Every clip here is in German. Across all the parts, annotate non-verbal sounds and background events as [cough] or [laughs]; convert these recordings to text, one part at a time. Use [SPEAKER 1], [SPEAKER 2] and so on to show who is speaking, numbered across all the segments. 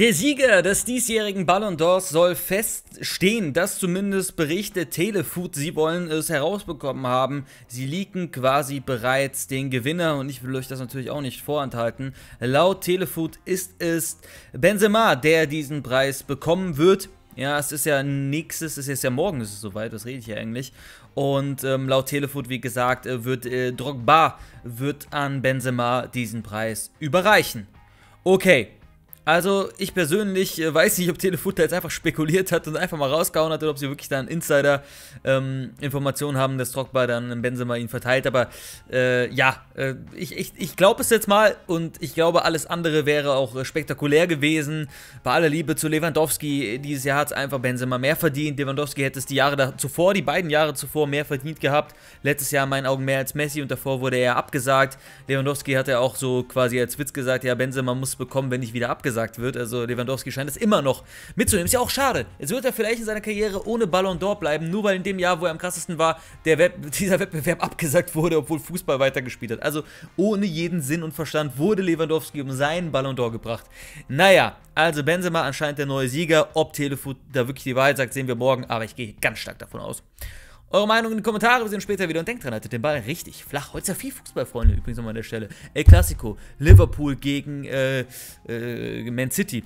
[SPEAKER 1] Der Sieger des diesjährigen Ballon d'Ors soll feststehen, dass zumindest Berichte Telefood. Sie wollen es herausbekommen haben. Sie leaken quasi bereits den Gewinner und ich will euch das natürlich auch nicht vorenthalten. Laut Telefood ist es Benzema, der diesen Preis bekommen wird. Ja, es ist ja nächstes, es ist ja morgen, ist es soweit, was rede ich ja eigentlich? Und ähm, laut Telefood, wie gesagt, äh, wird äh, Drogba wird an Benzema diesen Preis überreichen. Okay, also, ich persönlich äh, weiß nicht, ob Telefoot da jetzt einfach spekuliert hat und einfach mal rausgehauen hat oder ob sie wirklich da einen Insider-Informationen ähm, haben, dass Drogba dann in Benzema ihn verteilt. Aber äh, ja, äh, ich, ich, ich glaube es jetzt mal und ich glaube, alles andere wäre auch äh, spektakulär gewesen. Bei aller Liebe zu Lewandowski, äh, dieses Jahr hat es einfach Benzema mehr verdient. Lewandowski hätte es die Jahre da, zuvor, die beiden Jahre zuvor, mehr verdient gehabt. Letztes Jahr in meinen Augen mehr als Messi und davor wurde er abgesagt. Lewandowski hat ja auch so quasi als Witz gesagt, ja, Benzema muss bekommen, wenn ich wieder abgesagt abgesagt wird. Also Lewandowski scheint es immer noch mitzunehmen. Ist ja auch schade. Jetzt wird er vielleicht in seiner Karriere ohne Ballon d'Or bleiben, nur weil in dem Jahr, wo er am krassesten war, Web [laughs] dieser Wettbewerb abgesagt wurde, obwohl Fußball weitergespielt hat. Also ohne jeden Sinn und Verstand wurde Lewandowski um seinen Ballon d'Or gebracht. Naja, also Benzema anscheinend der neue Sieger. Ob Telefoot da wirklich die Wahrheit sagt, sehen wir morgen, aber ich gehe ganz stark davon aus. Eure Meinung in die Kommentare, wir sehen uns später wieder und denkt dran, haltet den Ball richtig flach. Heute ist ja viel Fußball, Freunde, übrigens nochmal an der Stelle. El Clasico, Liverpool gegen äh, äh, Man City.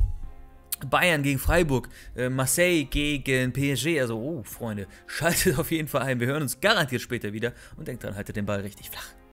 [SPEAKER 1] Bayern gegen Freiburg, äh, Marseille gegen PSG, also oh Freunde, schaltet auf jeden Fall ein, wir hören uns garantiert später wieder und denkt dran, haltet den Ball richtig flach.